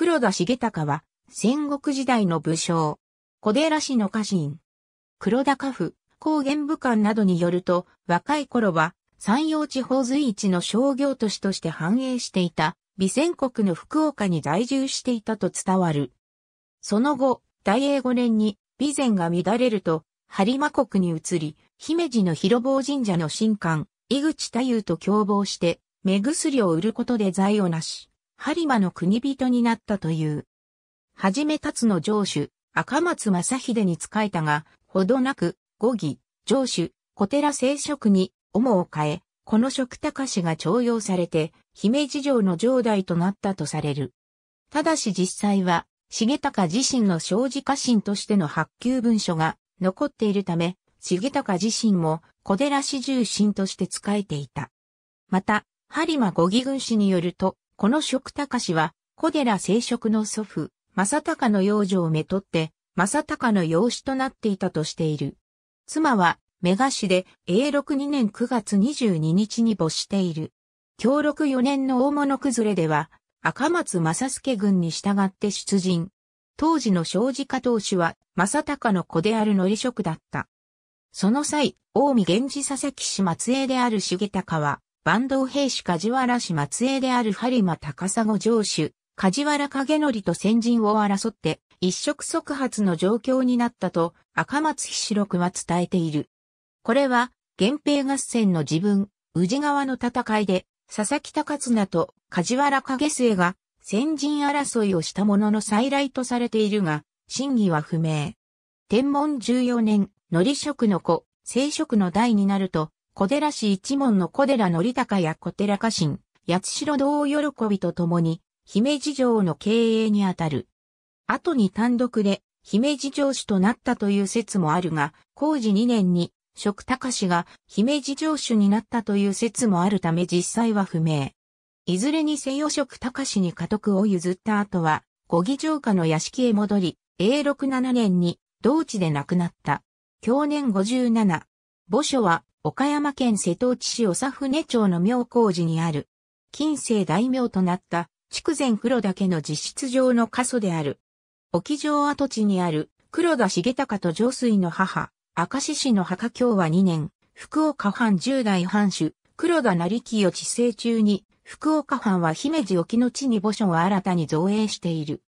黒田重隆は、戦国時代の武将。小寺氏の家臣。黒田家父、高原武官などによると、若い頃は、山陽地方随一の商業都市として繁栄していた、備前国の福岡に在住していたと伝わる。その後、大英5年に、備前が乱れると、播磨国に移り、姫路の広坊神社の神官、井口太夫と共謀して、目薬を売ることで財をなし、播磨の国人になったという。はじめ立つの城主、赤松正秀に仕えたが、ほどなく、五義、城主、小寺聖職に、主を変え、この職高氏が徴用されて、姫路城の城代となったとされる。ただし実際は、重高自身の正じ家臣としての発給文書が残っているため、重高自身も小寺市重臣として仕えていた。また、播磨五義軍師によると、この食高氏は、小寺聖職の祖父、正隆の養女をめとって、正隆の養子となっていたとしている。妻は、メガ氏で、永禄2年9月22日に没している。協禄4年の大物崩れでは、赤松正助軍に従って出陣。当時の正治家当主は、正隆の子であるのり職だった。その際、近江源氏佐々木氏末裔である重隆は、坂東兵士梶原氏末裔である播磨高砂城主、梶原景則と先陣を争って、一触即発の状況になったと、赤松四六は伝えている。これは、源平合戦の自分、宇治川の戦いで、佐々木高綱と梶原景末が、先陣争いをしたものの再来とされているが、真偽は不明。天文14年、り職の子、聖職の代になると、小寺市一門の小寺則隆や小寺家臣、八代道喜びと共に、姫路城の経営にあたる。後に単独で、姫路城主となったという説もあるが、工事2年に、職高氏が姫路城主になったという説もあるため実際は不明。いずれにせよ職高氏に家督を譲った後は、五義城下の屋敷へ戻り、永禄7年に、同地で亡くなった。去年57。墓所は岡山県瀬戸内市長船町の妙高寺にある、近世大名となった筑前黒岳の実質上の過疎である。沖城跡地にある黒田重隆と上水の母、明石市の墓京は2年、福岡藩10代藩主、黒田成清治世中に、福岡藩は姫路沖の地に墓所を新たに造営している。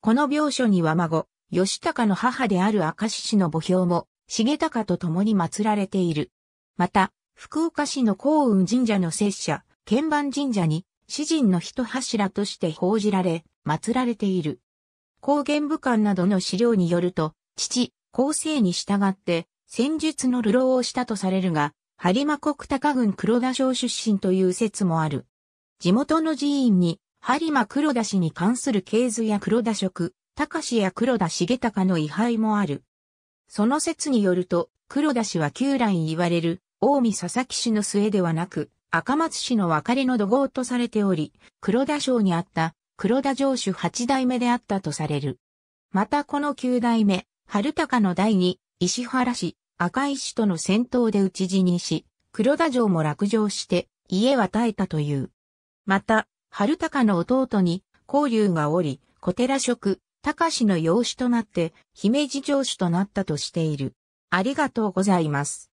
この病所には孫、吉隆の母である明石市の墓標も、重隆と共に祀られている。また、福岡市の幸雲神社の拙者、鍵盤神社に、詩人の一柱として報じられ、祀られている。高原武官などの資料によると、父、後世に従って、戦術の流浪をしたとされるが、播磨国高郡黒田省出身という説もある。地元の寺院に、播磨黒田氏に関する系図や黒田職、高氏や黒田重隆の位牌もある。その説によると、黒田氏は旧来言われる、近江佐々木氏の末ではなく、赤松氏の別れの土豪とされており、黒田省にあった黒田城主八代目であったとされる。またこの九代目、春高の第二、石原氏、赤石との戦闘で討ち死にし、黒田城も落城して、家は耐えたという。また、春高の弟に、交流がおり、小寺職、高氏の養子となって、姫路城主となったとしている。ありがとうございます。